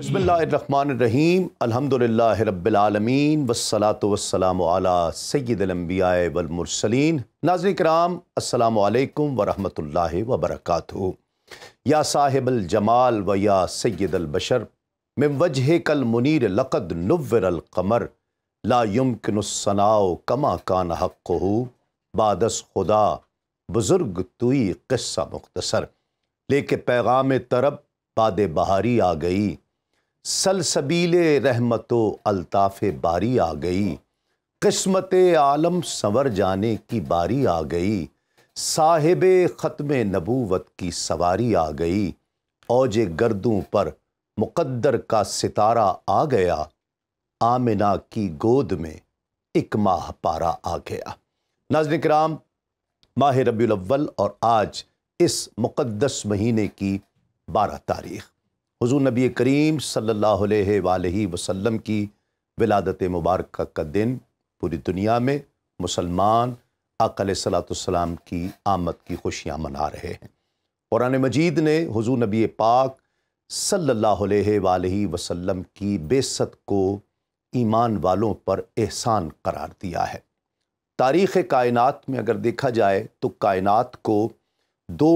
बसमीम अलहमदिल्ला रबालमीन वसलात वसलाम सैदम्बिया बलमरसलिन नाजर कराम असलकम वरहमल वबरक या साहिबल जमाल व या सैदलबशर में वजह कल मुनिर लक़द ला युमकनसनाओ कमा कान हक़ हो बादस खुदा बुज़ुर्ग तुई क़स्सा मुख्तसर लेके पैगाम तरब बाद बहारी आ गई सलसबील रहमत अल्ताफ़ बारी आ गई किस्मत आलम संवर जाने की बारी आ गई साहिब ख़त्म नबूवत की सवारी आ गई औज गर्दों पर मुकद्दर का सितारा आ गया आमिना की गोद में एक माह पारा आ गया नाजन कराम माह रबी अव्वल और आज इस मुकद्दस महीने की बारह तारीख हुजूर नबी करीम सल्लल्लाहु अलैहि वसल्लम की विलादत मुबारक का दिन पूरी दुनिया में मुसलमान अकल सलाम की आमद की खुशियाँ मना रहे हैं कुरान मजीद ने हुजूर नबी पाक सल्लल्लाहु अलैहि वसल्लम की बेसत को ईमान वालों पर एहसान करार दिया है तारीख़ कायनात में अगर देखा जाए तो कायनात को दो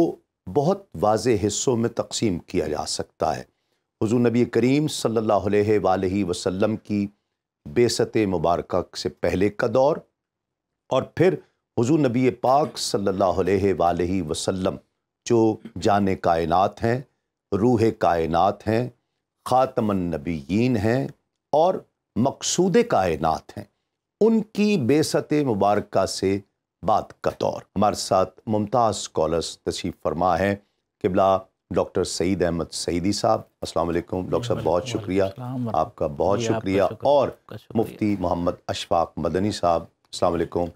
बहुत वाज हिस्सों में तकसीम किया जा सकता है हजू नबी करीम सल्ला वसम की बेसत मुबारक से पहले का दौर और फिर हजू नबी पाक सल्ला वसम जो जान कायनत हैं रूह कायनत हैं ख़ातमनबीन हैं और मकसूद कायनत हैं उनकी बेसत मुबारक से बात का दौर हमारे साथ मुमताज़ कॉलर्स तशीफ़ फरमा है किबला डॉक्टर सईद अहमद सईदी साहब अस्सलाम वालेकुम डॉक्टर साहब बहुत शुक्रिया आपका बहुत शुक्रिया और मुफ्ती मोहम्मद अशफाक मदनी साहब अस्सलाम वालेकुम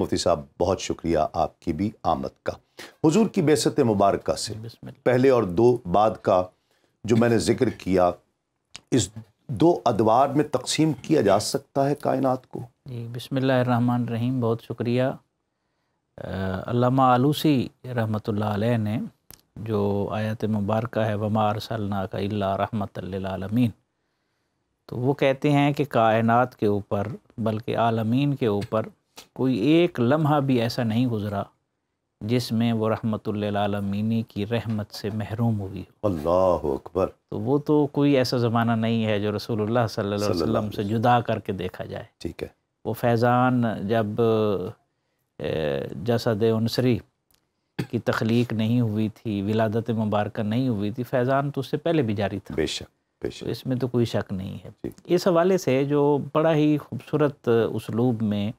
मुफ्ती साहब बहुत शुक्रिया आपकी भी आमद का हुजूर की बेसत मुबारक से पहले और दो बाद का जो मैंने जिक्र किया इस दो अदवार में तकसीम किया जा सकता है कायनात को जी बिसमान रहीम बहुत शुक्रिया आलूसी रहमत ने जो आयत मुबारक है वमार सलना का अल्ला रहमत आलमीन तो वो कहते हैं कि कायनात के ऊपर बल्कि आलमीन के ऊपर कोई एक लम्हा भी ऐसा नहीं गुज़रा जिसमें वो रहमत आलमीनी की रहमत से महरूम हुई अल्लाह अकबर तो वो तो कोई ऐसा ज़माना नहीं है जो रसूलुल्लाह सल्लल्लाहु अलैहि वसल्लम से जुदा करके देखा जाए ठीक है वो फैज़ान जब जसद उनसरी की तख्लीक नहीं हुई थी विलादत मुबारक नहीं हुई थी फैज़ान तो उससे पहले भी जारी था बेशक बेशक तो इसमें तो कोई शक नहीं है इस हवाले से जो बड़ा ही खूबसूरत उसलूब में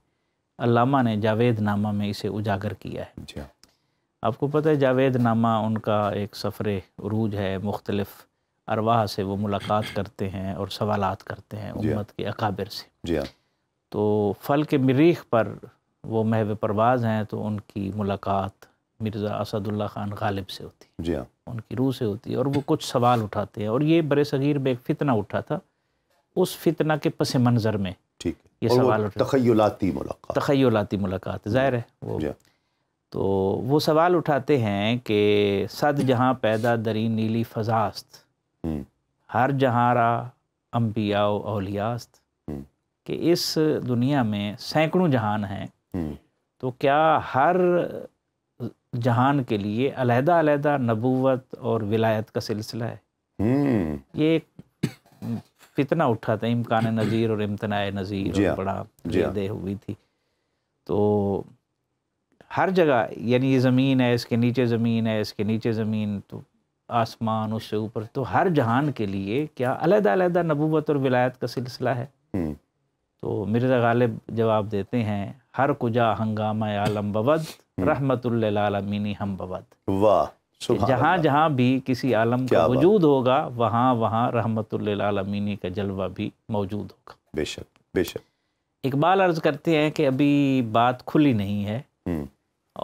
अलामा ने जावेद नामा में इसे उजागर किया है हाँ। आपको पता है जावेद नामा उनका एक सफ़र रूज है मुख्तलफ़ अरवाह से वो मुलाकात करते हैं और सवाल करते हैं हाँ। उम्मत के अकाबिर से हाँ। तो फल के मरीख पर वो महव परवाज़ हैं तो उनकी मुलाकात मिर्ज़ा असदुल्ला ख़ान गालिब से होती है जी हाँ उनकी रूह से होती है और वो कुछ सवाल उठाते हैं और ये बर सग़ीर में एक फ़ितना उठा था उस फितना के पस मंज़र में ठीक ये सवाल तखयलाती मुलाकात तखयलाती मुलाकात ज़ाहिर है वो हाँ। तो वो सवाल उठाते हैं कि सद जहाँ पैदा दरी नीली फजास्त हम्म। हर जहाँ रा अम्बिया अलियास्त हम्म। कि इस दुनिया में सैकड़ों जहान हैं हम्म। तो क्या हर जहान के लिए अलहदा अलहदा नबूवत और विलायत का सिलसिला है हम्म। ये एक फितना उठा था इमकान नज़ीर और इम्तना नज़ीर हाँ। बड़ा जदे हाँ। हुई थी तो हर जगह यानी ये ज़मीन है इसके नीचे ज़मीन है इसके नीचे ज़मीन तो आसमान उससे ऊपर तो हर जहान के लिए क्या अलहदा अलहदा नबूवत और विलायत का सिलसिला है हम्म। तो मिर्ज़ा गालिब जवाब देते हैं हर कुजा हंगामा आलम बवद हम्म। रहमतमीनी हम वाह जहाँ जहाँ भी किसी आलम का वजूद होगा वहाँ वहाँ रहमतमीनी का जलवा भी मौजूद होगा बेशक बेशक इकबाल अर्ज़ करते हैं कि अभी बात खुली नहीं है हम्म।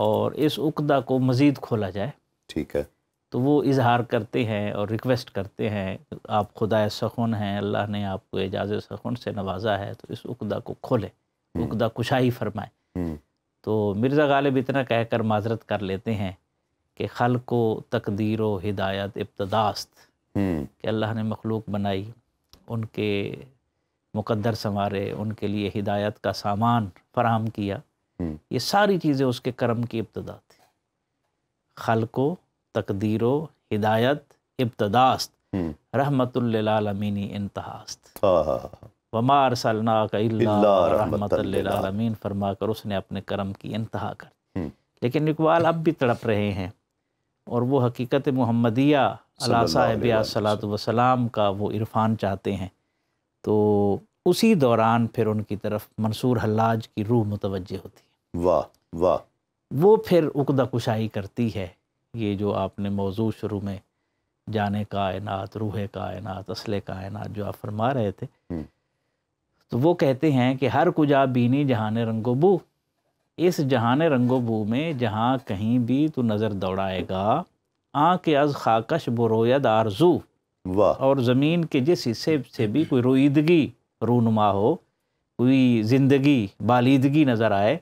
और इस उकदा को मज़ीद खोला जाए ठीक है तो वो इजहार करते हैं और रिक्वेस्ट करते हैं आप खुदा सखन हैं अल्लाह ने आपको एजाज सखुन से नवाजा है तो इस उकदा को खोले हम्म। उकदा कुशाही फरमाए तो मिर्ज़ा गालिब इतना कहकर माजरत कर लेते हैं कि खल को तकदीर व हिदायत इब्तदास्त हम्म। कि अल्लाह ने मखलूक बनाई उनके मुकद्दर संवारे उनके लिए हिदायत का सामान फराहम किया हम्म। ये सारी चीज़ें उसके कर्म की इब्तदा थी खल को तकदीर व हिदायत इब्तदास्त हम्म। रहमतुल्लामीनी इंतहास्त वमार सलनामीन फरमा कर उसने अपने करम की इंतहा कर लेकिन इकबाल अब भी तड़प रहे हैं और वो हकीकत मुहमदिया अला साहब सलात वसलाम का वो इरफान चाहते हैं तो उसी दौरान फिर उनकी तरफ मंसूर हल्लाज की रूह मुतवजह होती है वाह वाह वो फिर उकदा कुशाई करती है ये जो आपने मौजू शुरू में जाने कायनात रूह कायनात असले कायनात जो आप फरमा रहे थे तो वो कहते हैं कि हर कुजा बीनी जहान रंगो बू इस जहान रंगो बू में जहाँ कहीं भी तो नज़र दौड़ाएगा आँख अज खाकश बरोयद आरजू वाह और ज़मीन के जिस हिस्से से भी कोई रोईदगी रूनुमा हो कोई ज़िंदगी बालीदगी नज़र आए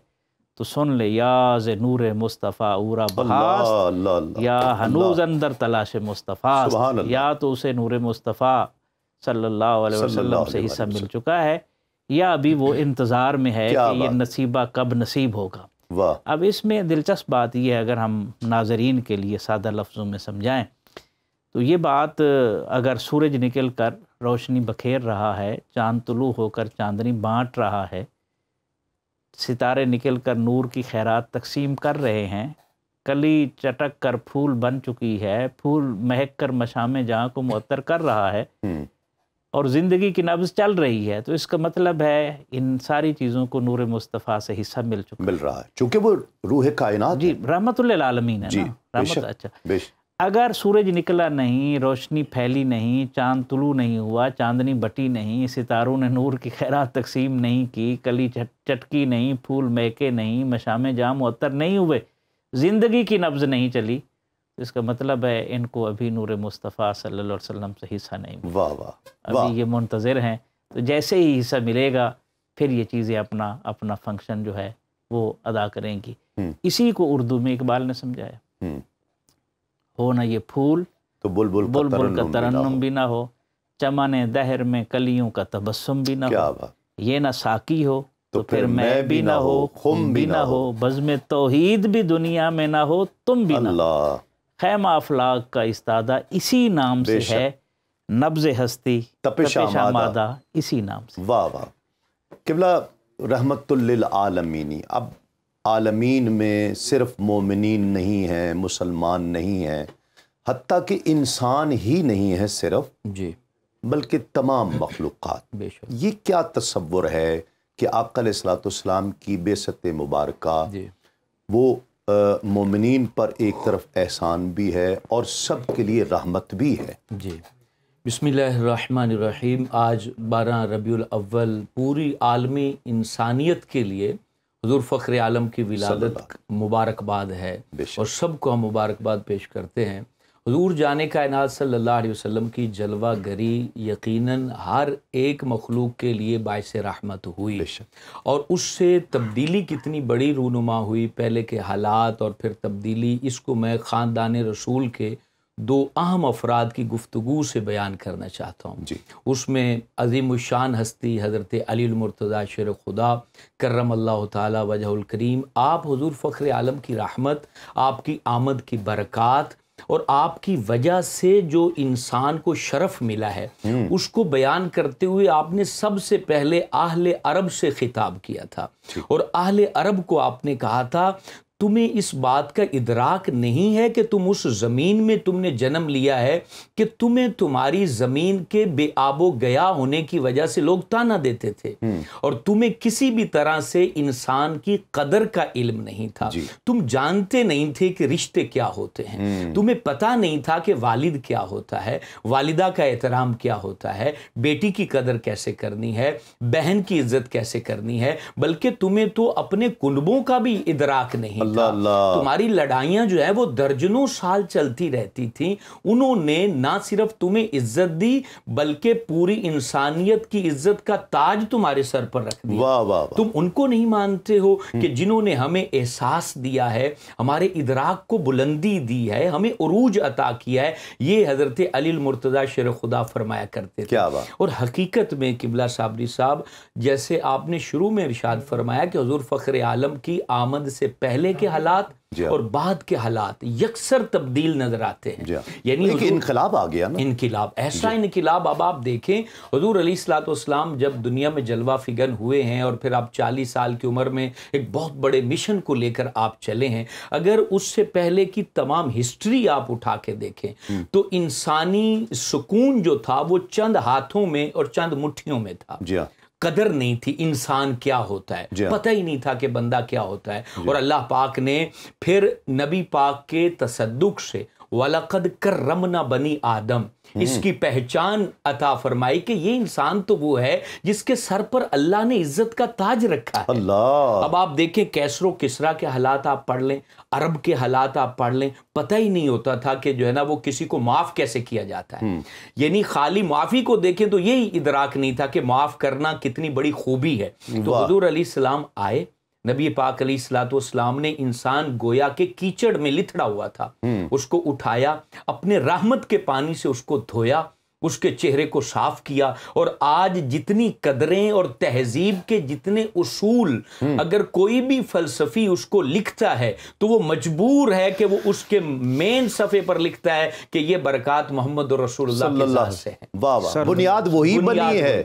तो सुन ले याज नूर मुस्तफ़ा उरा बहास या हनूज अंदर तलाश मुस्तफ़ा या तो उसे नूर मुस्तफ़ा सल्लल्लाहु अलैहि वसल्लम से हिस्सा मिल चुका है या अभी वो इंतज़ार में है कि ये नसीबा कब नसीब होगा वाह अब इसमें दिलचस्प बात यह अगर हम नाजरीन के लिए सादा लफ्ज़ों में समझाएं तो ये बात अगर सूरज निकल कर रोशनी बखेर रहा है चांद तुलू होकर चांदनी बांट रहा है सितारे निकल कर नूर की खैरात तकसीम कर रहे हैं कली चटक कर फूल बन चुकी है फूल महक कर मशामे जहाँ को मअतर कर रहा है हम्म। और ज़िंदगी की नब्ज चल रही है तो इसका मतलब है इन सारी चीज़ों को नूर मुस्तफ़ा से हिस्सा मिल चुका मिल रहा है चूँकि वो रूह कायनात जी आलमीन है जी रहमत अच्छा अगर सूरज निकला नहीं रोशनी फैली नहीं चांद तुलू नहीं हुआ चांदनी बटी नहीं सितारों ने नूर की खैरा तकसीम नहीं की कली चटकी नहीं फूल मैके नहीं मशाम जाम उत्तर नहीं हुए ज़िंदगी की नब्ज़ नहीं चली इसका मतलब है इनको अभी नूर मुस्तफ़ा सल्लल्लाहु अलैहि वसल्लम से हिस्सा नहीं वाह वाह अभी ये मुंतज़र हैं तो जैसे ही हिस्सा मिलेगा फिर ये चीज़ें अपना अपना फंक्शन जो है वो अदा करेंगी हम्म। इसी को उर्दू में इकबाल ने समझाया हम्म। हो ना ये फूल तो बुलबुल बुल का, बुल का तरन्नम भी ना हो चमन दहर में कलियों का तबस्सुम भी ना हो ये ना साकी हो तो, तो फिर मैं भी ना हो खुम भी ना हो बज़म तोहीद भी दुनिया में ना हो तुम भी ना खैम अफलाक का इस्तादा इसी नाम से है नब्ज हस्ती तपिश आमादा इसी नाम से वाह वाह किबला रहमत आलमीनी अब आलमीन में सिर्फ मोमिन नहीं है मुसलमान नहीं है हती कि इंसान ही नहीं है सिर्फ जी बल्कि तमाम मखलूक ये क्या तस्वुर है कि आकल सलातम की बेसत मुबारक वो मोमिन पर एक तरफ एहसान भी है और सब के लिए रहमत भी है जी बिसमीम आज बारह रबील अव्वल पूरी आलमी इंसानियत के लिए हजूर फख्र आलम की विलादत मुबारकबाद है और सबको हम मुबारकबाद पेश करते हैं हजूर जाने कायनात इनाज़ सल्ला वसम की जलवा गरी यकीन हर एक मखलूक के लिए बायस रहमत हुई और उससे तब्दीली कितनी बड़ी रूनुमा हुई पहले के हालात और फिर तब्दीली इसको मैं ख़ानदान रसूल के दो अहम अफराद की गुफ्तु से बयान करना चाहता हूँ जी उसमें अजीम शान हस्ती हज़रत अलीमरतज़ा शेर खुदा करम अल्लाह तजहल करीम आप हजूर फ़ख्र आलम की राहमत आपकी आमद की बरक़ात और आपकी वजह से जो इंसान को शरफ मिला है हम्म। उसको बयान करते हुए आपने सबसे पहले आहले अरब से खिताब किया था और आहले अरब को आपने कहा था तुम्हें इस बात का इदराक नहीं है कि तुम उस ज़मीन में तुमने जन्म लिया है कि तुम्हें तुम्हारी ज़मीन के बेआबो गया होने की वजह से लोग ताना देते थे हम्म। और तुम्हें किसी भी तरह से इंसान की कदर का इल्म नहीं था तुम जानते नहीं थे कि रिश्ते क्या होते हैं हम्म। तुम्हें पता नहीं था कि वालिद क्या होता है वालिदा का एहतराम क्या होता है बेटी की कदर कैसे करनी है बहन की इज्जत कैसे करनी है बल्कि तुम्हें तो अपने कुनबों का भी इदराक नहीं अल्ला अल्ला। तुम्हारी लड़ाइयां जो है वो दर्जनों साल चलती रहती थी उन्होंने ना सिर्फ तुम्हें इज्जत दी बल्कि पूरी इंसानियत की इज्जत का ताज तुम्हारे सर पर रख दिया वाह वाह वा। तुम उनको नहीं मानते हो कि हम्म। जिन्होंने हमें एहसास दिया है हमारे इदराक को बुलंदी दी है हमें अरूज अता किया है ये हजरत अली मुर्तज़ा शेर खुदा फरमाया करते थे और हकीकत में किबला साबरी साहब जैसे आपने शुरू में इर्शाद फरमाया कि हजूर फ़ख्र आलम की आमद से पहले के के हालात हाँ। और बाद के हालात यकसर तब्दील नजर आते हैं हाँ। यानी इनकलाब आ गया इनकलाब ऐसा इनकलाब अब आप देखें हजूर अली सलाम जब दुनिया में जलवा फिगन हुए हैं और फिर आप चालीस साल की उम्र में एक बहुत बड़े मिशन को लेकर आप चले हैं अगर उससे पहले की तमाम हिस्ट्री आप उठा के देखें हम्म। तो इंसानी सुकून जो था वो चंद हाथों में और चंद मुठियों में था हाँ। कदर नहीं थी इंसान क्या होता है हाँ। पता ही नहीं था कि बंदा क्या होता है और अल्लाह पाक ने फिर नबी पाक के तसदुक से वलकद कर रमना बनी आदम हम्म। इसकी पहचान अता फरमाई कि ये इंसान तो वो है जिसके सर पर अल्लाह ने इज्जत का ताज रखा है अल्लाह अब आप देखें कैसरो किसरा के हालात आप पढ़ लें अरब के हालात आप पढ़ लें पता ही नहीं होता था कि जो है ना वो किसी को माफ कैसे किया जाता है हम्म। यानी खाली माफी को देखें तो यही इदराक नहीं था कि माफ करना कितनी बड़ी खूबी है तो हजूर अली सलाम आए नबी पाक अली सलातोस्लाम ने इंसान गोया के कीचड़ में लिथड़ा हुआ था हम्म। उसको उठाया अपने रहमत के पानी से उसको धोया उसके चेहरे को साफ किया और आज जितनी कदरें और तहजीब के जितने उसूल हम्म। अगर कोई भी फलसफी उसको लिखता है तो वो मजबूर है कि वो उसके मेन सफ़े पर लिखता है कि ये बरकत मोहम्मद रसूल से है बुनियाद वही बनी है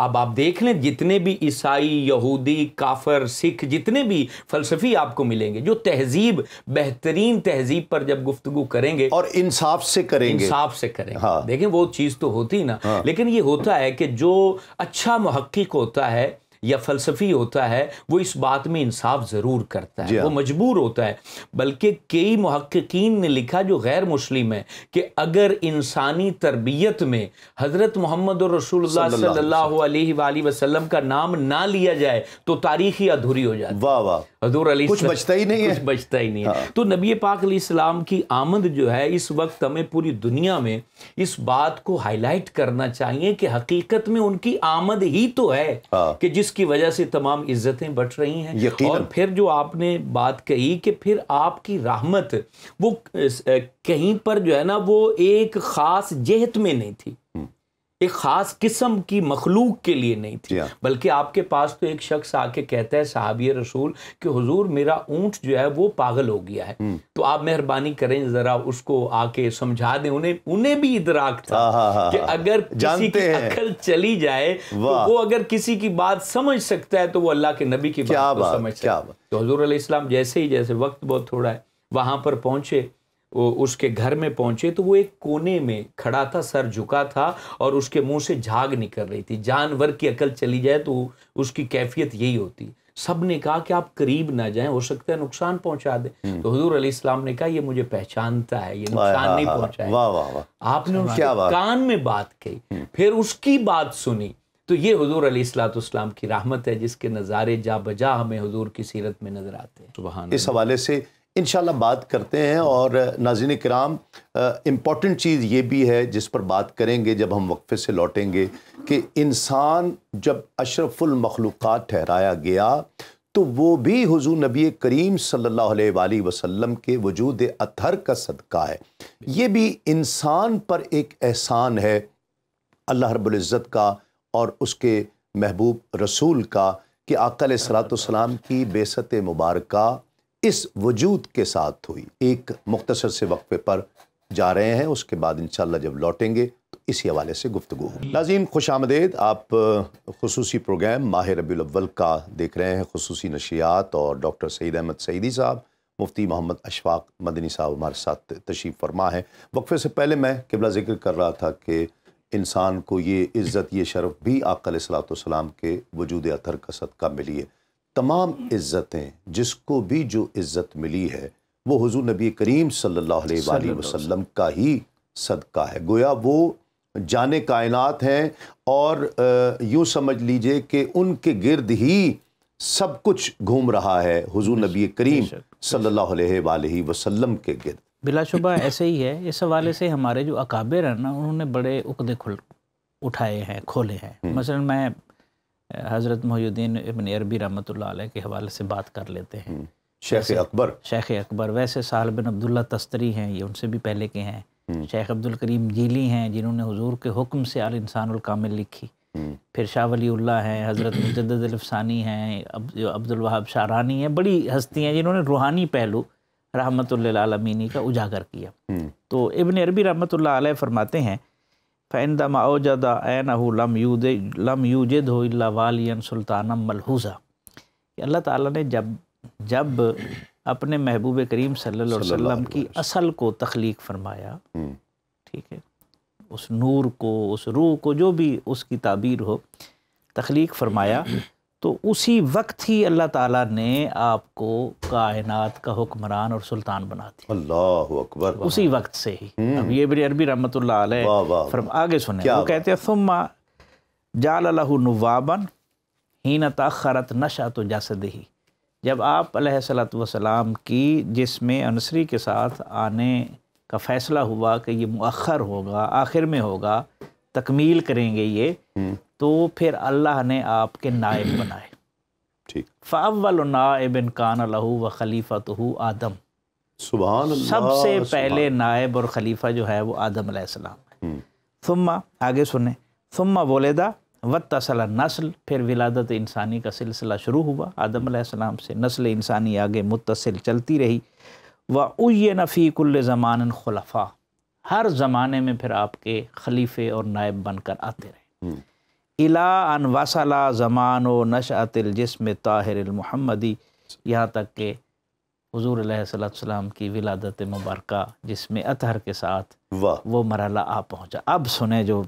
अब आप देख लें जितने भी ईसाई यहूदी काफर सिख जितने भी फलसफी आपको मिलेंगे जो तहजीब बेहतरीन तहजीब पर जब गुफ्तगु करेंगे और इंसाफ से करेंगे इंसाफ से करेंगे हाँ। देखें वो चीज़ तो होती ना हाँ। लेकिन ये होता है कि जो अच्छा महक्क होता है या फलसफी होता है वो इस बात में इंसाफ ज़रूर करता है हाँ। वो मजबूर होता है बल्कि कई महक्कीन ने लिखा जो गैर मुस्लिम है कि अगर इंसानी तरबियत में हज़रत मोहम्मद और रसूल सल्ला का नाम ना लिया जाए तो तारीख ही अधूरी हो जाए वाह वाह हजूर अली कुछ बचता ही नहीं है कुछ बचता ही नहीं है हाँ। तो नबी पाक सलाम की आमद जो है इस वक्त हमें पूरी दुनिया में इस बात को हाईलाइट करना चाहिए कि हकीकत में उनकी आमद ही तो है हाँ। कि जिस जिसकी वजह से तमाम इज्जतें बट रही हैं और फिर जो आपने बात कही कि फिर आपकी राहमत वो कहीं पर जो है ना वो एक ख़ास जेहत में नहीं थी एक ख़ास किस्म की मखलूक के लिए नहीं थी हाँ। बल्कि आपके पास तो एक शख्स आके कहता है साहब रसूल कि हुजूर मेरा ऊंट जो है वो पागल हो गया है हम्म। तो आप मेहरबानी करें ज़रा उसको आके समझा दें उन्हें उन्हें भी इतराक था हाँ, हाँ, कि अगर किसी की अकल चली जाए तो वो अगर किसी की बात समझ सकता है तो वो अल्लाह के नबी की बात समझ सकता है तो हजूर जैसे ही जैसे वक्त बहुत थोड़ा है वहां पर पहुंचे उसके घर में पहुंचे तो वो एक कोने में खड़ा था सर झुका था और उसके मुंह से झाग निकल रही थी जानवर की अकल चली जाए तो उसकी कैफियत यही होती सब ने कहा कि आप करीब ना जाएं हो सकता है नुकसान पहुंचा दे हम्म। तो हजूर इस्लाम ने कहा ये मुझे पहचानता है ये नुकसान नहीं पहुंचा आपने कान में बात कही हम्म। फिर उसकी बात सुनी तो ये हजूर अलीलाम की रहमत है जिसके नज़ारे जा बजा हमें हजूर की सीरत में नजर आते हैं इस हवाले से इन बात करते हैं और नाजिन कराम इम्पॉटेंट चीज़ ये भी है जिस पर बात करेंगे जब हम वक्फे से लौटेंगे कि इंसान जब अशरफुलमखलूक ठहराया गया तो वो भी हज़ू नबी करीम सल्ला वसम के वजूद अतहर का सदका है ये भी इंसान पर एक एहसान है अल्लाह रबुल्ज़त का और उसके महबूब रसूल का कि आकल सलात की बेसत मुबारका इस वजूद के साथ हुई एक मुख्तसर से वक्फे पर जा रहे हैं उसके बाद इन जब लौटेंगे तो इसी हवाले से गुफ्तु होगी नाजीन खुश आमदेद आप खसूस प्रोग्राम माह रबील का देख रहे हैं खसूस नशियात और डॉक्टर सईद अहमद सईदी साहब मुफ्ती मोहम्मद अशफाक मदनी साहब हमारे साथ तशीफ़ फरमा है वक्फे से पहले मैं किबला जिक्र कर रहा था कि इंसान को ये इज़्ज़त ये शरफ भी आकल सलाम के वजूद अतर का सदका मिली है तमाम इज़्ज़तें जिसको भी जो इज़्ज़त मिली है वो हुजूर नबी करीम सल्लल्लाहु अलैहि वसल्लम का ही सदका है गोया वो जाने कायनात हैं और यूँ समझ लीजिए कि उनके गिर्द ही सब कुछ घूम रहा है हुजूर नबी करीम सल्लल्लाहु अलैहि वसल्लम के गिर्द बिलाशुबा ऐसे ही है इस हवाले से हमारे जो अकाबिर हैं ना उन्होंने बड़े उकदे खुल उठाए हैं खोले हैं हम्म। मसलन मैं हज़रत मोहुद्दीन इबन अरबी रमत के हवाले से बात कर लेते हैं हम्म। शेख अकबर शेख अकबर वैसे साल बिन अब्दुल्ला तस्तरी हैं ये उनसे भी पहले के हैं हम्म। शेख अब्दुल करीम जीली हैं जिन्होंने हजूर के हुक्म से आल इंसान कामिल लिखी हम्म। फिर शाह वलील्ला हैं हज़रत मुजदानी हैं अब, अब्दुल वहाब शाहरानी हैं बड़ी हस्ती हैं जिन्होंने रूहानी पहलू रहमत आलमीनी का उजागर किया तो इबन अरबी रहमत फरमाते हैं फ़ैंदम अवजदा एन लम यूद लम यूजद हो वालियन सुल्तानम मलहूजा अल्लाह ताला ने जब जब अपने महबूब करीम सल्लल्लाहु अलैहि वसल्लम की असल को तख्लीक फरमाया ठीक है उस नूर को उस रूह को जो भी उसकी ताबीर हो तख्लीक फरमाया तो उसी वक्त ही अल्लाह ताला ने आपको कायनात का हुक्मरान और सुल्तान बना दिया अल्लाह अकबर उसी वक्त से ही हम्म। अब ये बड़ी अरबी रहमत फरम आगे सुने वो कहते हैं सुम्मा जालहू नवाबन हीन तखरत नशा तो जासद ही जब आप सलाम की जिसमें अनसरी के साथ आने का फ़ैसला हुआ कि ये मखर होगा आखिर में होगा तकमील करेंगे ये हम्म। तो फिर अल्लाह ने आपके नायब बनाए ठीक फ़ावल नायबिन कान लहू व खलीफा तो आदम सुबह सबसे पहले नायब और ख़लीफ़ा जो है वो आदम है हम्म। सुम्मा आगे सुने सुम्मा बोलेदा व तसल नस्ल फिर विलादत इंसानी का सिलसिला शुरू हुआ आदम सलाम से नस्ल इंसानी आगे मुतसिल चलती रही व उय नफ़ीकुल्ल ज़मान खलफा हर ज़माने में फिर आपके खलीफे और नायब बनकर आते रहे हम्म। इला अन वसला ज़मान व नशातिल जिसम मुहम्मदी यहाँ तक के हजूर सलाम की विलादत मुबारक जिसमें अतहर के साथ वो मरला आ पहुँचा अब सुने जो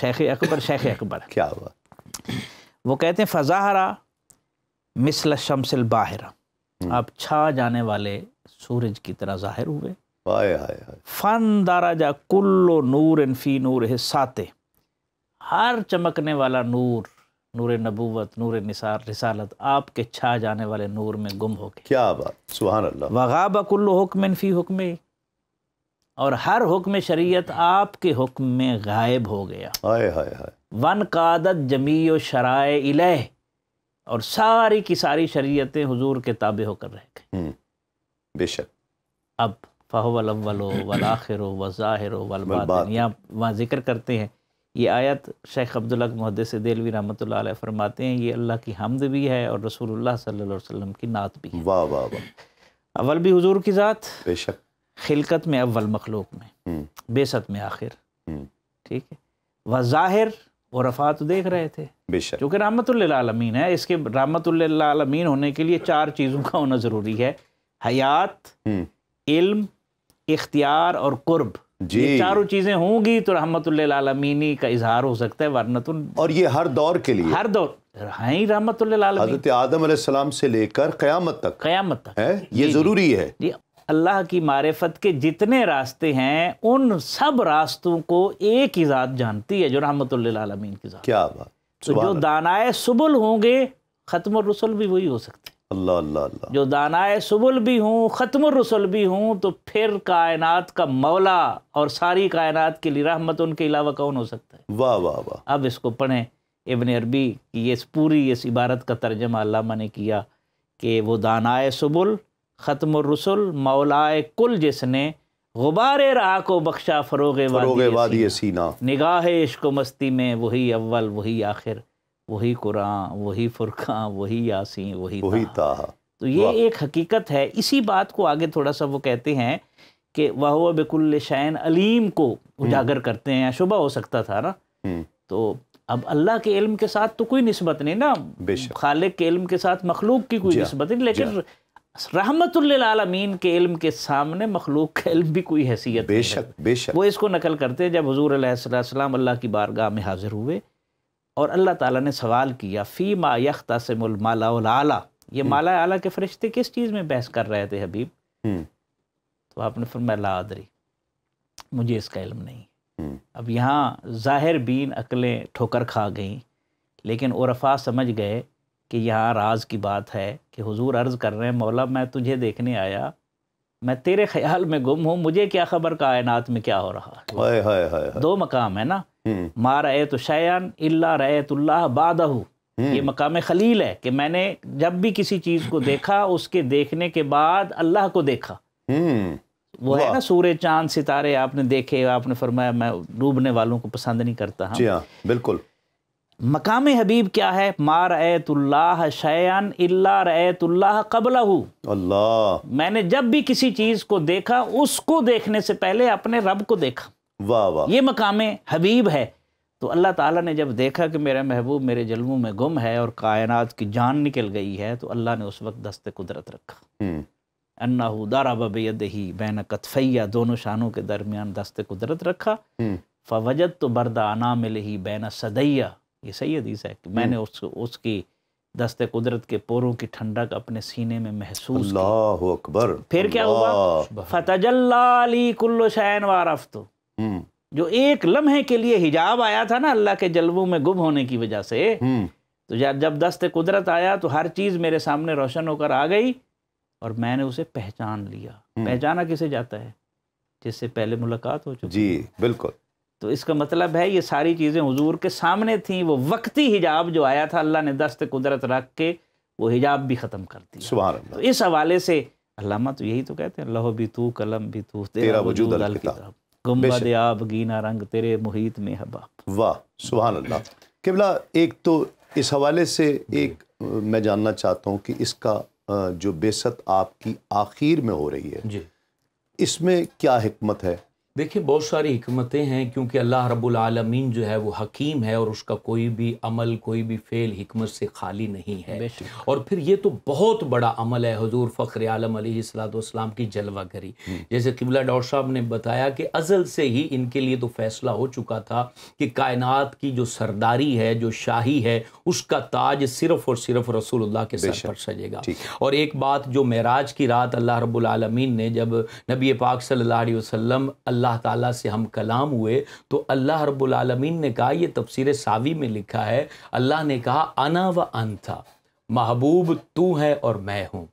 शेख अकबर शेख अकबर क्या हुआ वो कहते हैं फ़जाहरा मिसल शमसिल बाहरा आप हम्म। छा जाने वाले सूरज की तरह ज़ाहिर हुए फन दारा जा कुल्लो नूर फी नूर हिस्साते हर चमकने वाला नूर नूर नबूवत नूर निसार रिसालत आपके छा जाने वाले नूर में गुम हो गए क्या बात सुहान अल्लाह वगाब कुल्लु हुक्म फ़ी हुक्म और हर हुक्म शरीयत आपके हुक्म में गायब हो गया हाय हाय हाय वन कादत जमी शराय इलह और सारी की सारी शरीयतें हुजूर के ताबे होकर रह गए हम्म, बेशक अब फ़हवल अव्वलो वल आखिर व ज़ाहिर वल या वहाँ जिक्र करते हैं ये आयत शेख मुहद मुहदस देलवी रहमत फरमाते हैं ये अल्लाह की हमद भी है और रसूलुल्लाह सल्लल्लाहु अलैहि वसल्लम की नात भी है वाह वाह वाह अव्वल भी हुजूर की ज़ात बेशक खिलकत में अव्वल मखलूक में हम्म। बेसत में आखिर हम्म। ठीक है व ज़ाहिर व रफ़ात देख रहे थे बेशक क्योंकि आलमीन है इसके आलमीन होने के लिए चार चीज़ों का होना ज़रूरी है हयात हम्म। इल्म इख्तियार और कुर्ब जी ये चारों चीजें होंगी तो रहमत आलमीनी का इजहार हो सकता है वरना तो और ये हर दौर के लिए हर दौर है ही रहमत हजरत आदम से लेकर क्यामत तक क्यामत तक है ये ज़रूरी है अल्लाह की मारफत के जितने रास्ते हैं उन सब रास्तों को एक ही ज़ात जानती है जो रहमत आलमीन की क्या बात तो जो दानाए सुबुल होंगे ख़त्म रसुल भी वही हो सकते अल्लाह अल्लाह अल्लाह जो दानाए सुबुल भी हूँ ख़त्म रसुल भी हूँ तो फिर कायनात का मौला और सारी कायनात के लिए रहमत उनके अलावा कौन हो सकता है वाह वाह वाह अब इसको पढ़ें इबन अरबी की ये पूरी इस इबारत का तर्जमा ने किया कि वो दानाए सुबुल ख़त्म रसुल मौलाए कुल जिसने गुबार राह को बख्शा फरोग वादी सीना निगाह इश्को मस्ती में वही अव्वल वही आखिर वही कुरान वही फुरकान वही यासीन वही वही ताहा तो ये एक हकीकत है इसी बात को आगे थोड़ा सा वो कहते हैं कि वाह बिकुल शैन अलीम को हम्म। उजागर करते हैं शुबा हो सकता था ना हम्म। तो अब अल्लाह के इल्म के साथ तो कोई नस्बत नहीं ना खालिक के इल्म के साथ मखलूक की कोई हाँ। नस्बत नहीं लेकिन हाँ। रहमतमीन के इल्म के सामने मखलूक का इल्म भी कोई हैसियत बेशक बेशक वो इसको नकल करते हैं जब हजूर अल्लाम अल्लाह की बारगाह में हाजिर हुए और अल्लाह ताला ने सवाल किया फ़ी मा यख्तमला ये हम्म। माला आला के फरिश्ते किस चीज़ में बहस कर रहे थे हबीब हम्म। तो आपने फरमाया आदरी मुझे इसका इल्म नहीं हम्म। अब यहाँ ज़ाहिर बीन अकलें ठोकर खा गईं लेकिन उरफा समझ गए कि यहाँ राज की बात है कि हुजूर अर्ज़ कर रहे हैं मौला मैं तुझे देखने आया मैं तेरे ख्याल में गुम हूँ मुझे क्या खबर कायनात में क्या हो रहा है दो मकाम है ना हम्म। माँ रहे तो शयन अल्लाह रहे तो बादहू ये हम्म। मकाम खलील है कि मैंने जब भी किसी चीज़ को देखा उसके देखने के बाद अल्लाह को देखा हम्म। वो है ना सूर्य चांद सितारे आपने देखे आपने फरमाया मैं डूबने वालों को पसंद नहीं करता हाँ, हाँ बिल्कुल मकाम हबीब क्या है मा रैतुल्लाह शयान इल्ला रैतुल्लाह कबला अल्लाह मैंने जब भी किसी चीज़ को देखा उसको देखने से पहले अपने रब को देखा वाह वाह ये मकाम हबीब है तो अल्लाह ताला ने जब देखा कि मेरा महबूब मेरे जलमों में गुम है और कायनात की जान निकल गई है तो अल्लाह ने उस वक्त दस्त कुदरत रखा हम्म। अन्नाहू दारा ही बैन कतफैया दोनों शानों के दरमियान दस्त कुदरत रखा हम्म। फवजत तो बरदा अना मिल ही बैन सदैया ये सही सैयद ईसा कि मैंने हम्म। उस उसकी दस्ते कुदरत के पोरों की ठंडक अपने सीने में महसूस अकबर फिर क्या हुआ फतजल्लाली कुल्लो शैन वारफ्तो हम्म। जो एक लम्हे के लिए हिजाब आया था ना अल्लाह के जलवों में गुम होने की वजह से हम्म। तो यार जब दस्त कुदरत आया तो हर चीज़ मेरे सामने रोशन होकर आ गई और मैंने उसे पहचान लिया पहचाना किसे जाता है जिससे पहले मुलाकात हो चुकी जी बिल्कुल तो इसका मतलब है ये सारी चीज़ें हुजूर के सामने थी वो वक्ती हिजाब जो आया था अल्लाह ने दस्त कुदरत रख के वो हिजाब भी ख़त्म कर दिया तो इस हवाले से अलामा तो यही तो कहते हैं लहो भी तू कलम भी तू तेरा वजूद गुम्बद आब गीना रंग तेरे मुहित में हबाब वाह सुबह अल्लाह किबला एक तो इस हवाले से एक मैं जानना चाहता हूँ कि इसका जो बेसत आपकी आखिर में हो रही है इसमें क्या हमत है देखिए बहुत सारी हमतें हैं क्योंकि अल्लाह रब्बुल जो है वो हकीम है और उसका कोई भी अमल कोई भी फ़ेल हमत से खाली नहीं है और फिर ये तो बहुत बड़ा अमल है हजूर फ़खर आलम सलाम की करी हम्म। जैसे किबला डॉक्टर साहब ने बताया कि अज़ल से ही इनके लिए तो फ़ैसला हो चुका था कि कायनत की जो सरदारी है जो शाही है उसका ताज सिर्फ़ और सिर्फ रसूल के सर पर सजेगा और एक बात जो महराज की रात अल्लाह रबालमीन ने जब नबी पाक सल्ला अलैहि अल्लाह ताला से हम कलाम हुए तो अल्लाह रब्बुल आलमीन ने कहा ये तफसीर सावी में लिखा है अल्लाह ने कहा अना व अंथा महबूब तू है और मैं हूँ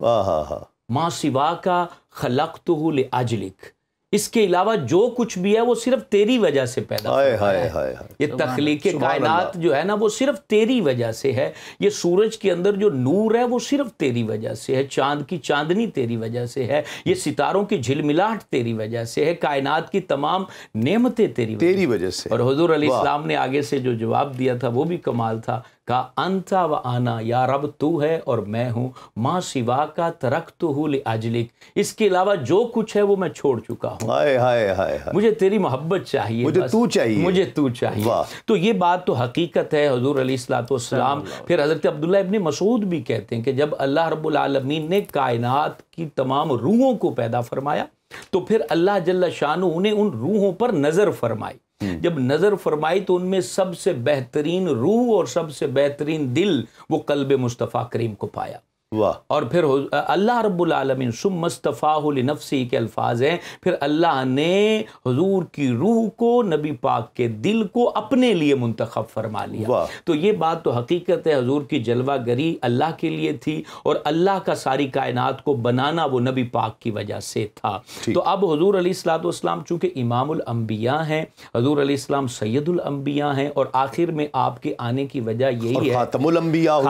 माँ सिवा का खलक तो अजलिक इसके अलावा जो कुछ भी है वो सिर्फ तेरी वजह से पैदा हाय हाय हाय ये तखलीक कायनात जो है ना वो सिर्फ तेरी वजह से है ये सूरज के अंदर जो नूर है वो सिर्फ तेरी वजह से है चांद की चांदनी तेरी वजह से है ये सितारों की झिलमिलाहट तेरी वजह से है कायनात की तमाम नेमतें तेरी तेरी वजह से और हजूर अली इस्लाम ने आगे से जो जवाब दिया था वो भी कमाल था का अंता व आना या रब तू है और मैं हूँ माँ शिवा का तरक तो हूँ अजलिक इसके अलावा जो कुछ है वो मैं छोड़ चुका हूँ हाय हाय हाय मुझे तेरी मोहब्बत चाहिए मुझे तू चाहिए मुझे तू चाहिए तो ये बात तो हकीकत है हजूर अलीसलाम फिर हज़रत अब्दुल्ला इबन मसूद भी कहते हैं कि जब अल्लाह रबालमीन ने कायनात की तमाम रूहों को पैदा फरमाया तो फिर अल्लाह जल्ला शाह उन्हें उन रूहों पर नज़र फरमाई हम्म। जब नज़र फरमाई तो उनमें सबसे बेहतरीन रूह और सबसे बेहतरीन दिल वो कल्ब मुस्तफ़ा करीम को पाया और फिर अल्लाह रबालमिन आलमीन के अल्फाज हैं फिर अल्लाह ने हजूर की रूह को नबी पाक के दिल को अपने लिए मुंतखब फरमा लिया तो ये बात तो हकीकत है हजूर की जलवा गरी अल्लाह के लिए थी और अल्लाह का सारी कायनात को बनाना वो नबी पाक की वजह से था तो अब हजूर अलीसलाम चूँकि इमामबिया हैं हजूर अलीसलाम सैदुलम्बिया हैं और आखिर में आपके आने की वजह यही है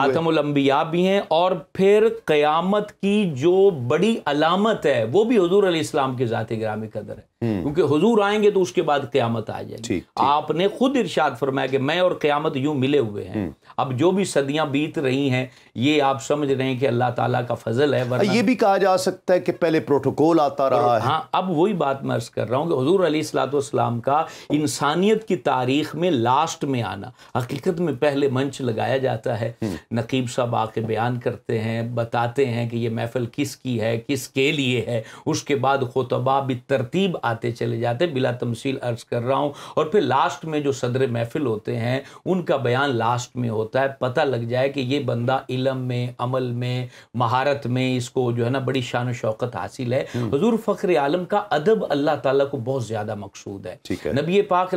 खातमुलम्बिया भी हैं और फिर फिर क़यामत की जो बड़ी अलामत है वो भी हजूर अली इस्लाम की ज़ात ग्रामी कदर है हम्म। क्योंकि हुजूर आएंगे तो उसके बाद क्यामत आ जाएगी थी, थी। आपने खुद इर्शाद फरमाया कि मैं और क्यामत यूं मिले हुए हैं हम्म। अब जो भी सदियां बीत रही हैं ये आप समझ रहे हैं कि अल्लाह ताला का फजल है वरना ये भी कहा जा सकता है कि पहले प्रोटोकॉल आता रहा है हाँ अब वही बात मैं अर्ज कर रहा हूँ कि हजूर अली अलीसलाम का इंसानियत की तारीख में लास्ट में आना हकीकत में पहले मंच लगाया जाता है हम्म। नकीब साहब आके बयान करते हैं बताते हैं कि ये महफल किस है किसके लिए है उसके बाद खुतबा भी तरतीब आते चले जाते बिला तमसील अर्ज कर रहा हूँ और फिर लास्ट में जो सदर महफिल होते हैं उनका बयान लास्ट में होता है पता लग जाए कि ये बंदा इलम में अमल में महारत में इसको जो है ना बड़ी शान शौकत हासिल है हजूर हम्म। फ़ख्र आलम का अदब अल्लाह ताला को बहुत ज़्यादा मकसूद है, है। नबी पाक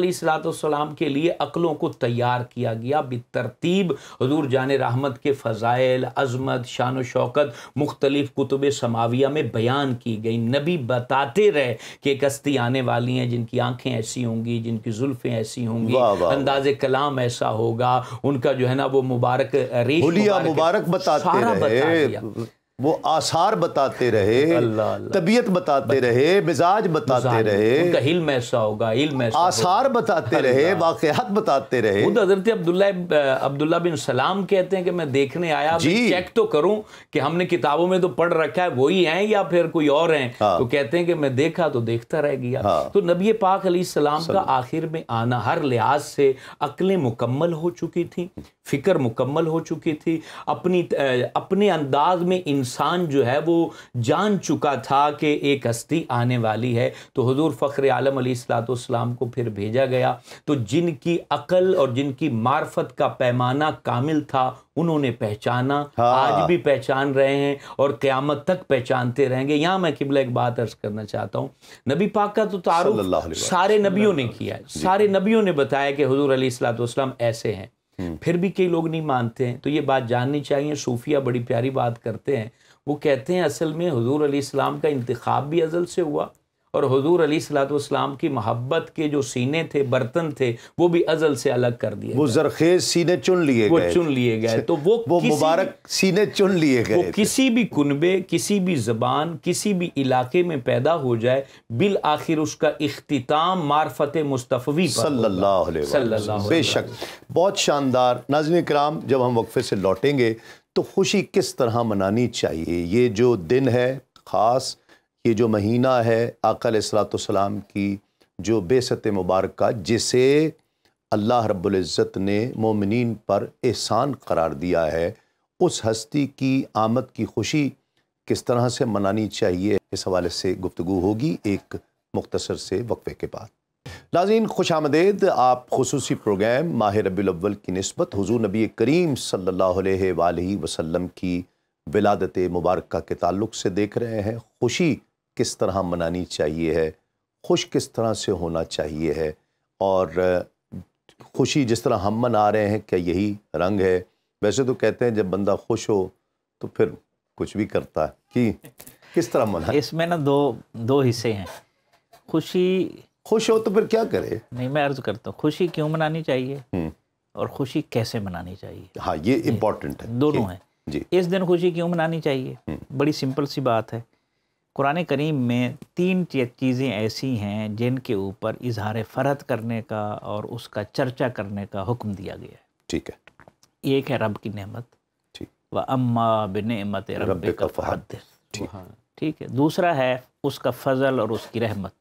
सलाम के लिए अकलों को तैयार किया गया बतरतीब हजूर जान रहमत के फ़ज़ाइल अजमत शान शौकत मुख्तलिफ कुतुब समाविया में बयान की गई नबी बताते रहे कि एक हस्ती आने वाली हैं जिनकी आंखें ऐसी होंगी जिनकी जुल्फें ऐसी होंगी अंदाज कलाम ऐसा होगा उनका जो है ना वो मुबारक रेश मुबारक, मुबारक बताते रहे। बता वो आसार बताते रहे तबीयत बताते बत, रहे मिजाज बताते रहे ऐसा होगा इल्म ऐसा आसार बताते रहे वाकत बताते रहे खुद हजरत अब्दुल्ला अब्दुल्ला बिन सलाम कहते हैं कि मैं देखने आया चेक तो करूं कि हमने किताबों में तो पढ़ रखा है वही हैं या फिर कोई और हैं हाँ। तो कहते हैं कि मैं देखा तो देखता रह गया हाँ। तो नबी पाक अली सलाम का आखिर में आना हर लिहाज से अकलें मुकम्मल हो चुकी थी फ़िक्र मुकम्मल हो चुकी थी अपनी अपने अंदाज में इंसान जो है वो जान चुका था कि एक हस्ती आने वाली है तो हजूर फ़ख्र आलम सलाम को फिर भेजा गया तो जिनकी अकल और जिनकी मार्फत का पैमाना कामिल था उन्होंने पहचाना हाँ। आज भी पहचान रहे हैं और क़्यामत तक पहचानते रहेंगे यहाँ मैं किबला एक बात अर्ज करना चाहता हूँ नबी पाक का तो तारुफ सारे नबियों ने किया सारे नबियों ने बताया कि हजूर अली सलाम ऐसे हैं हम्म। फिर भी कई लोग नहीं मानते हैं तो ये बात जाननी चाहिए सूफिया बड़ी प्यारी बात करते हैं वो कहते हैं असल में हजूर इस्लाम का इंतखब भी अजल से हुआ और हजूर अली सलाम की मोहब्बत के जो सीने थे बर्तन थे वो भी अजल से अलग कर दिए वो जरखेज सीने चुन लिए वो चुन लिए गए तो वो वो मुबारक सीने चुन लिए गए किसी भी कुनबे किसी भी जबान किसी भी इलाके में पैदा हो जाए बिल आखिर उसका अख्ताम मार्फत मुस्तफ़ी बेशक बहुत शानदार नाजन कराम जब हम वक्फे से लौटेंगे तो खुशी किस तरह मनानी चाहिए ये जो दिन है ख़ास ये जो महीना है आकल सलाम की जो बेसत मुबारक जिसे अल्लाह रब्ज़त ने मोमिन पर एहसान करार दिया है उस हस्ती की आमद की खुशी किस तरह से मनानी चाहिए इस हवाले से गुफ्तु होगी एक मुख्तसर से वक्फे के बाद नाजीन खुश आमदेद आप खसूस प्रोग्राम माह रबील की नस्बत हजू नबी करीम सल्ला वसलम की विलादत मुबारक के तल्ल से देख रहे हैं खुशी किस तरह मनानी चाहिए है खुश किस तरह से होना चाहिए है और खुशी जिस तरह हम मना रहे हैं क्या यही रंग है वैसे तो कहते हैं जब बंदा खुश हो तो फिर कुछ भी करता है कि किस तरह मना इसमें ना दो दो हिस्से हैं खुशी खुश हो तो फिर क्या करे नहीं मैं अर्ज करता हूँ खुशी क्यों मनानी चाहिए हम्म। और खुशी कैसे मनानी चाहिए हाँ ये इम्पोर्टेंट है दोनों है जी इस दिन खुशी क्यों मनानी चाहिए हम्म। बड़ी सिंपल सी बात है कुरान करीम में तीन चीज़ें ऐसी हैं जिनके ऊपर इजहार फ़रत करने का और उसका चर्चा करने का हुक्म दिया गया है ठीक है एक है रब की नमत ठीक व अम्मा बनमत रब का ठीक है दूसरा है उसका फ़जल और उसकी रहमत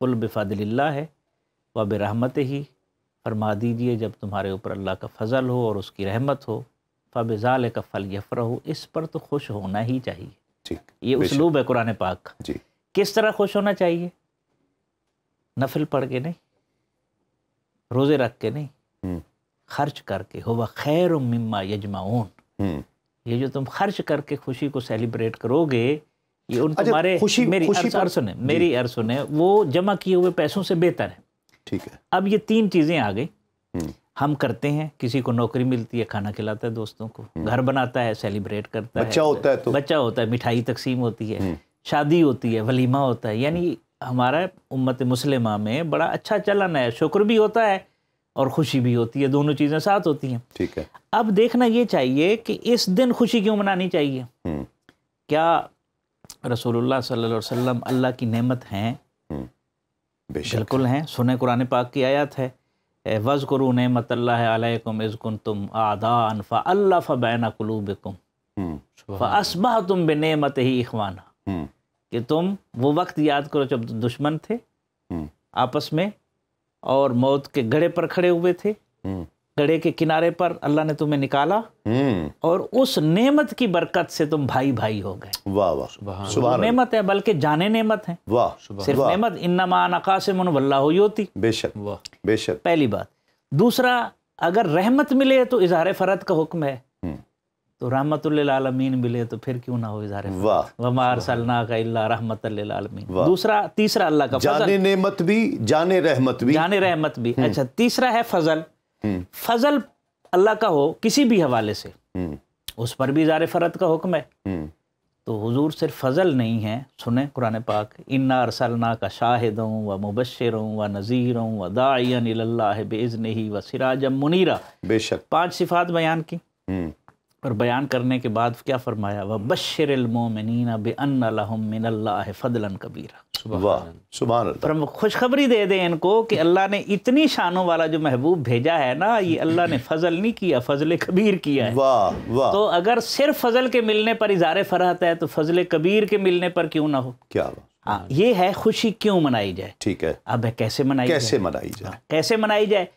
कुल बफ़ादिल्ला है व बहमत ही फरमा दीजिए जब तुम्हारे ऊपर अल्लाह का फ़जल हो और उसकी रहमत हो फ़ाल का फल यफ़र हो इस पर तो खुश होना ही चाहिए ठीक ये उसलूब है कुरान पाक का जी किस तरह खुश होना चाहिए नफिल पढ़ के नहीं रोज़े रख के नहीं हम्म। खर्च करके हो वह खैर यजमा ऊन हम्म। ये जो तुम खर्च करके खुशी को सेलिब्रेट करोगे ये उन अच्छा, तुम्हारे खुशी, मेरी खुशी अर्ज सुने मेरी अर्ज सुने वो जमा किए हुए पैसों से बेहतर है ठीक है अब ये तीन चीज़ें आ गई हम्म। हम करते हैं किसी को नौकरी मिलती है खाना खिलाता है दोस्तों को हम्म। घर बनाता है सेलिब्रेट करता बच्चा है होता है तो बच्चा होता है मिठाई तकसीम होती है हम्म। शादी होती है वलीमा होता है यानी हम्म। हमारा उम्मत मुसलिमा में बड़ा अच्छा चलन है शुक्र भी होता है और खुशी भी होती है दोनों चीज़ें साथ होती हैं ठीक है अब देखना ये चाहिए कि इस दिन खुशी क्यों मनानी चाहिए क्या रसोल्ला सल्लल्लाहु अल्लाह की नमत हैं बिल्कुल हैं सुने कुरान पाक की आयत है वज़कुरु नमत अलैकुम इज़कुन तुम आदान फ़ल्लफ़ बैन कलूबकुम हम्म। असबाह तुम बे नमत ही इखवाना हम्म। कि तुम वो वक्त याद करो जब दुश्मन थे हम्म। आपस में और मौत के गड़े पर खड़े हुए थे गड़े के किनारे पर अल्लाह ने तुम्हें निकाला हम्म। और उस नेमत की बरकत से तुम भाई भाई हो गए वाह वाह नेमत है बल्कि जाने नेमत है वाह सिर्फ नेमत इन्नमा नकाशम हुई होती बेशक वाह बेशक पहली बात दूसरा अगर रहमत मिले तो इजहार फरत का हुक्म है हम्म। तो रहमत आलमीन मिले तो फिर क्यों ना हो इजहार वमार सलना का इल्ला रहमत आलमीन दूसरा तीसरा अल्लाह का जाने नेमत भी जाने रहमत भी जाने रहमत भी हम्म। अच्छा तीसरा है फजल फजल अल्लाह का हो किसी भी हवाले से हम्म। उस पर भी इजार फ़रत का हुक्म है हम्म। तो हुजूर सिर्फ फजल नहीं है सुने कुरान पाक इन्ना अरसलना का शाहिद हूँ व मुबशर हूँ व नज़ीर हूँ व दाइन बेज़न ही व सिराज मुनीरा बेशक पाँच सिफात बयान की हम्म। और बयान करने के बाद क्या फरमाया वह बशर फ़दलन कबीरा सुबह पर हम खुशखबरी दे दें इनको कि अल्लाह ने इतनी शानों वाला जो महबूब भेजा है ना ये अल्लाह ने फजल नहीं किया फजल कबीर किया है वाह वाह तो अगर सिर्फ फजल के मिलने पर इजार फरहत है तो फजल कबीर के मिलने पर क्यों ना हो क्या हाँ ये है खुशी क्यों मनाई जाए ठीक है अब कैसे मनाई कैसे मनाई जाए हाँ, कैसे मनाई जाए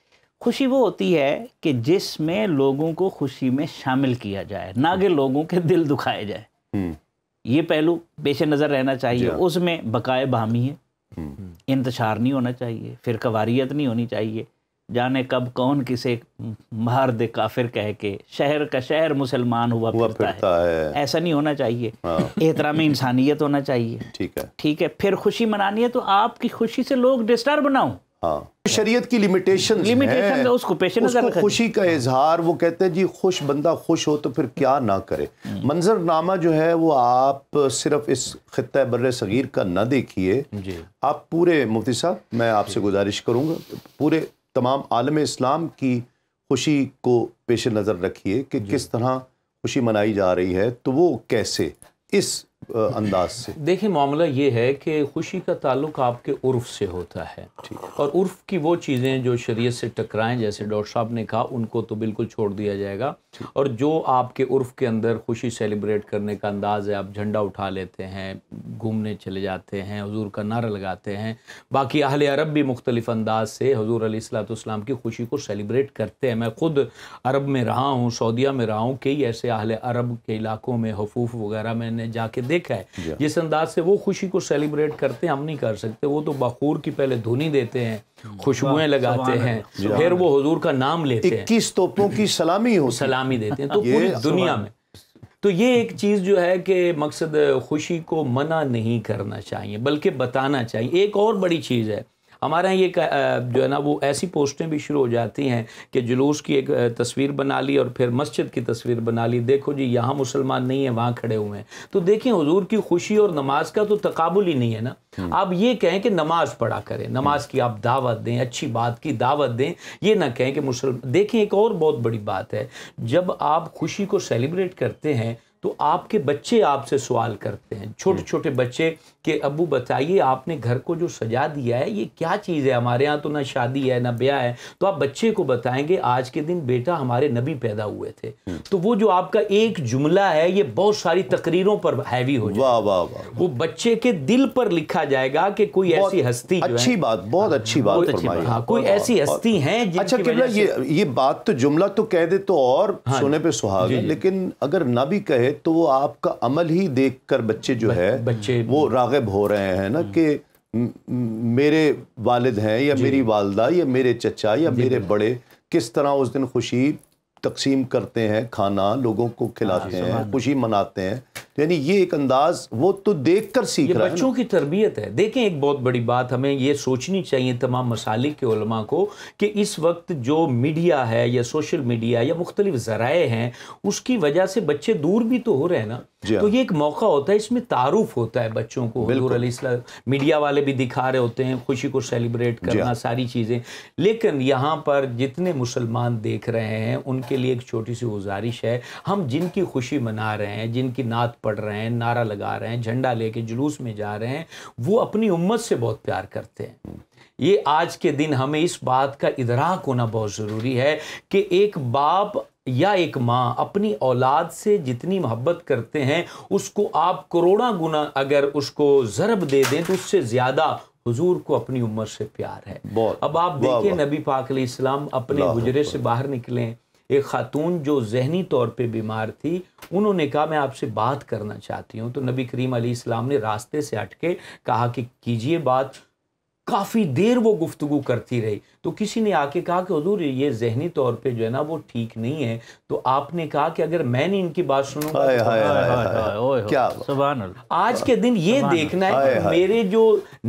खुशी वो होती है कि जिसमें लोगों को खुशी में शामिल किया जाए ना कि लोगों के दिल दुखाए जाए हम्म। ये पहलू पेश नज़र रहना चाहिए हाँ। उसमें बकाए बामी है हम्म। इंतशार नहीं होना चाहिए फिर कवारीत नहीं होनी चाहिए जाने कब कौन किसे मार दे काफिर कह के शहर का शहर मुसलमान हुआ, हुआ फिरता, फिरता है।, है ऐसा नहीं होना चाहिए हाँ। एहतराम इंसानियत होना चाहिए ठीक है ठीक है फिर खुशी मनानी है तो आपकी खुशी से लोग डिस्टर्ब ना हो हाँ शरीयत की लिमिटेशन लिमिटेशन उसको उसको खुशी का इजहार वो कहते हैं जी खुश बंदा खुश हो तो फिर क्या ना करे हम्म। मंजरनामा जो है वो आप सिर्फ इस खत्े बर सगीर का ना देखिए आप पूरे मुफ्ती साहब मैं आपसे गुजारिश करूँगा पूरे तमाम आलम इस्लाम की खुशी को पेश नज़र रखिए कि किस तरह खुशी मनाई जा रही है तो वो कैसे इस अंदाज से देखिए मामला ये है कि खुशी का ताल्लुक आपके उर्फ से होता है और उर्फ की वो चीज़ें जो शरीयत से टकराएं जैसे डॉक्टर साहब ने कहा उनको तो बिल्कुल छोड़ दिया जाएगा और जो आपके उर्फ के अंदर खुशी सेलिब्रेट करने का अंदाज है आप झंडा उठा लेते हैं घूमने चले जाते हैं हजूर का नारा लगाते हैं बाकी अहल अरब भी मुख्तलिफ अंदाज से हजूर अलीसलाम की खुशी को सेलिब्रेट करते हैं मैं खुद अरब में रहा हूँ सऊदिया में रहा हूँ कई ऐसे अहल अरब के इलाकों में हफूफ वगैरह मैंने जाके देखा है हाँ। जिस अंदाज से वो खुशी को सेलिब्रेट करते हैं हम नहीं कर सकते वो तो बखूर की पहले धुनी देते हैं खुशबुएं लगाते हैं हाँ। फिर वो हजूर का नाम लेते हैं किस तोपों की सलामी हो सलामी देते हैं तो पूरी दुनिया में तो ये एक चीज़ जो है कि मकसद खुशी को मना नहीं करना चाहिए बल्कि बताना चाहिए एक और बड़ी चीज़ है हमारे यहाँ ये जो है ना वो ऐसी पोस्टें भी शुरू हो जाती हैं कि जुलूस की एक तस्वीर बना ली और फिर मस्जिद की तस्वीर बना ली देखो जी यहाँ मुसलमान नहीं है वहाँ खड़े हुए हैं तो देखें हजूर की खुशी और नमाज का तो तकबुल ही नहीं है ना हम्म। आप ये कहें कि नमाज पढ़ा करें नमाज की आप दावत दें अच्छी बात की दावत दें ये ना कहें कि मुसलमान देखें एक और बहुत बड़ी बात है जब आप खुशी को सेलिब्रेट करते हैं तो आपके बच्चे आपसे सवाल करते हैं छोटे छोटे बच्चे कि अबू बताइए आपने घर को जो सजा दिया है ये क्या चीज़ है हमारे यहाँ तो ना शादी है ना ब्याह है तो आप बच्चे को बताएंगे आज के दिन बेटा हमारे नबी पैदा हुए थे हम्म। तो वो जो आपका एक जुमला है ये बहुत सारी तकरीरों पर हैवी हो वाह वाह वाह वो बच्चे के दिल पर लिखा जाएगा कि कोई ऐसी हस्ती हाँ, अच्छी बात बहुत अच्छी बात हाँ, कोई ऐसी हस्ती है अच्छा ये बात तो जुमला तो कह दे तो और हाँ सोने पर सुहाग लेकिन अगर ना भी कहे तो वो आपका अमल ही देख बच्चे जो है बच्चे वो राग मुरागब हो रहे हैं ना कि मेरे वालिद हैं या मेरी वालदा या मेरे चचा या मेरे बड़े किस तरह उस दिन खुशी तकसीम करते हैं खाना लोगों को खिलाते हैं खुशी मनाते हैं यानी ये एक अंदाज वो तो देख कर सीख रहा बच्चों है की तरबियत है देखें एक बहुत बड़ी बात हमें ये सोचनी चाहिए तमाम मसाले के उलमा को कि इस वक्त जो मीडिया है या सोशल मीडिया या मुख्तलिफ ज़राए हैं उसकी वजह से बच्चे दूर भी तो हो रहे हैं ना हाँ। तो ये एक मौका होता है इसमें तारुफ होता है बच्चों को मीडिया वाले भी दिखा रहे होते हैं खुशी को सेलिब्रेट हाँ। करना सारी चीज़ें लेकिन यहाँ पर जितने मुसलमान देख रहे हैं उनके लिए एक छोटी सी गुजारिश है हम जिनकी खुशी मना रहे हैं जिनकी नात पढ़ रहे हैं नारा लगा रहे हैं झंडा लेके जुलूस में जा रहे हैं वो अपनी उम्मत से बहुत प्यार करते हैं ये आज के दिन हमें इस बात का इधराक होना बहुत ज़रूरी है कि एक बाप या एक माँ अपनी औलाद से जितनी मोहब्बत करते हैं उसको आप करोड़ा गुना अगर उसको ज़रब दे दें तो उससे ज़्यादा हुजूर को अपनी उम्र से प्यार है अब आप देखिए नबी पाक इस्लाम अपने हुजरे से बाहर निकलें एक खातून जो जहनी तौर पे बीमार थी उन्होंने कहा मैं आपसे बात करना चाहती हूँ तो नबी करीम इस्लाम ने रास्ते से हट कहा कि कीजिए बात काफ़ी देर वो गुफ्तु करती रही तो किसी ने आके कहा कि हजूर ये जहनी तौर पे जो है ना वो ठीक नहीं है तो आपने कहा कि अगर मैं नहीं इनकी बात सुनूंगा तो आज के दिन ये देखना है मेरे जो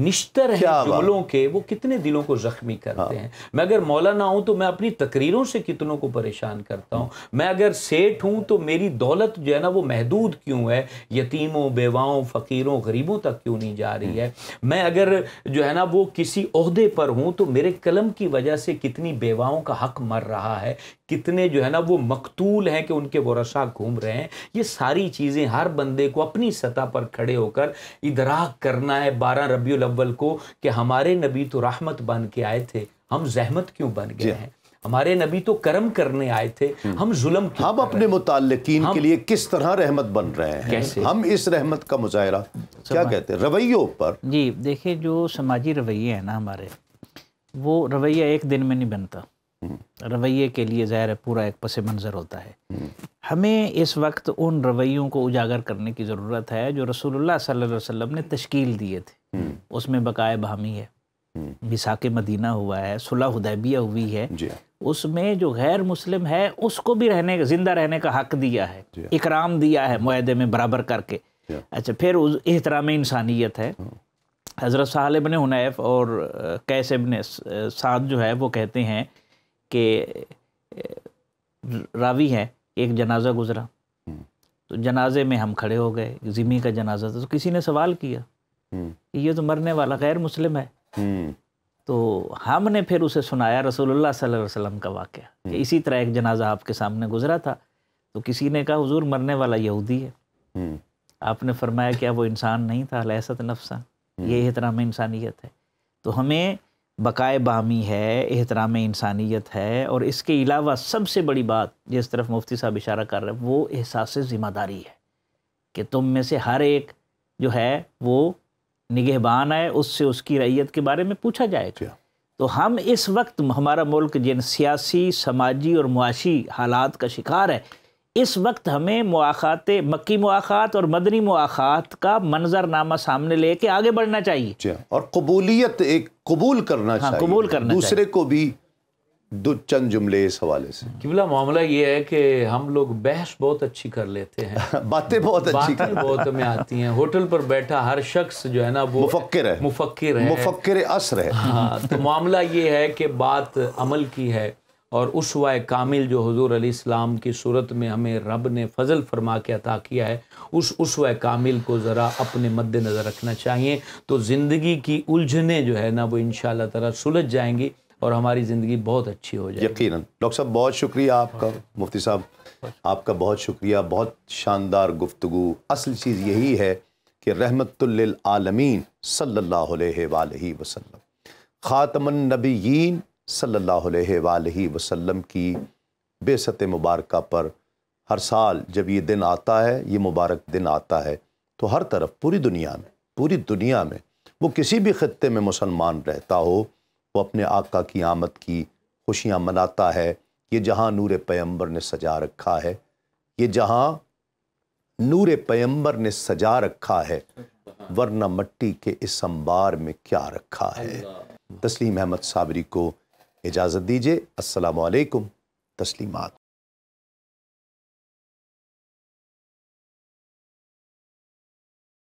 निश्तर हैं के वो कितने दिलों को जख्मी करते हाँ। हैं मैं अगर मौलाना हूं तो मैं अपनी तकरीरों से कितनों को परेशान करता हूँ मैं अगर सेठ हूँ तो मेरी दौलत जो है ना वो महदूद क्यों है यतीमों बेवाओं फ़कीरों गरीबों तक क्यों नहीं जा रही हम्म। है मैं अगर जो है ना वो किसी अहदे पर हूँ तो मेरे कलम की की वजह से कितनी बेवाओं का हक मर रहा है कितने जो है ना वो मकतूल हैं कि उनके वरसा घूम रहे हैं ये सारी चीज़ें हर बंदे को अपनी सतह पर खड़े होकर इधराक करना है बारह रबी अव्वल को कि हमारे नबी तो राहमत बन के आए थे हम जहमत क्यों बन गए हैं हमारे नबी तो कर्म करने आए थे हम्म। हम जुलम हम अपने मुतालिकीन के लिए किस तरह रहमत बन रहे हैं कैसे? हम इस रहमत का मुजाहरा क्या कहते हैं रवैयों पर जी देखिए जो समाजी रवैये हैं ना हमारे वो रवैया एक दिन में नहीं बनता हम्म। रवैये के लिए ज़ाहिर है पूरा एक पस मंज़र होता है हम्म। हमें इस वक्त उन रवैयों को उजागर करने की ज़रूरत है जो रसूलुल्लाह सल्लल्लाहु अलैहि वसल्लम ने तश्कील दिए थे हम्म। उसमें बकाए बहमी है विसाख मदीना हुआ है सुलह हुदैबिया हुई है हाँ। उसमें जो गैर मुस्लिम है उसको भी रहने ज़िंदा रहने का हक दिया है हाँ। इकराम दिया है माहे में बराबर करके हाँ। अच्छा फिर एहतराम इंसानियत है हज़रत साहल इबन हुनैफ और कैस इबन साद जो है वो कहते हैं कि रावी हैं एक जनाजा गुज़रा हम्म। तो जनाजे में हम खड़े हो गए ज़िमी का जनाजा था तो किसी ने सवाल किया हम्म। कि ये तो मरने वाला गैर मुस्लिम है हम्म। तो हमने फिर उसे सुनाया रसूलुल्लाह सल्लल्लाहु अलैहि वसल्लम का वाक़ कि इसी तरह एक जनाजा आपके सामने गुजरा था तो किसी ने कहा हुजूर मरने वाला यहूदी है आपने फरमाया क्या वो इंसान नहीं था लहसत नफसा ये हम्म। एहतराम इंसानियत है तो हमें बकाए बामी है एहतराम इंसानियत है और इसके अलावा सबसे बड़ी बात जिस तरफ मुफ्ती साहब इशारा कर रहे हैं वो एहसास ज़िम्मेदारी है कि तुम में से हर एक जो है वो निगहबान है उससे उसकी रैयत के बारे में पूछा जाएगा अच्छा। तो हम इस वक्त हमारा मुल्क जिन सियासी समाजी और मुआशी हालात का शिकार है इस वक्त हमें मुआखात मक्की मुआखात और मदनी मुआखात का मंजरनामा सामने लेके आगे बढ़ना चाहिए हाँ, और कबूलियत एक कबूल करना हाँ, कबूल करना दूसरे को भी दो चंद जुमले इस हवाले से किबला मामला ये है कि हम लोग बहस बहुत अच्छी कर लेते हैं बातें बहुत अच्छी बातें बहुत हमें आती हैं होटल पर बैठा हर शख्स जो है ना वो मुफक्र है मुफक्र है मुफक्र असर है हाँ तो मामला ये है कि बात अमल की है और उसवा कामिल जो हजूर इस्लाम की सूरत में हमें रब ने फजल फरमा के अता किया है उस वाय कामिल को ज़रा अपने मद्दनज़र रखना चाहिए तो ज़िंदगी की उलझने जो है ना वो इन ताला सुलझ जाएंगी और हमारी ज़िंदगी बहुत अच्छी हो जाएगी यकीनन डॉक्टर साहब बहुत शुक्रिया आपका मुफ्ती साहब आपका बहुत शुक्रिया बहुत शानदार गुफ्तु असल चीज़ यही है कि रहमतुल्लिल आलमीन सल्लल्लाहु अलैहि वसल्लम ख़ातमन नबीन सल्लल्लाहु अलैहि वसल्लम की बेसत मुबारक पर हर साल जब ये दिन आता है ये मुबारक दिन आता है तो हर तरफ पूरी दुनिया में पूरी दुनिया में वो किसी भी ख़त्े में मुसलमान रहता हो वो अपने आका की आमद की खुशियाँ मनाता है ये जहाँ नूर पैम्बर ने सजा रखा है ये जहाँ नूर पैम्बर ने सजा रखा है वरना मट्टी के इस अंबार में क्या रखा है तस्लीम अहमद साबरी को इजाज़त दीजिए असलकुम तस्लिमात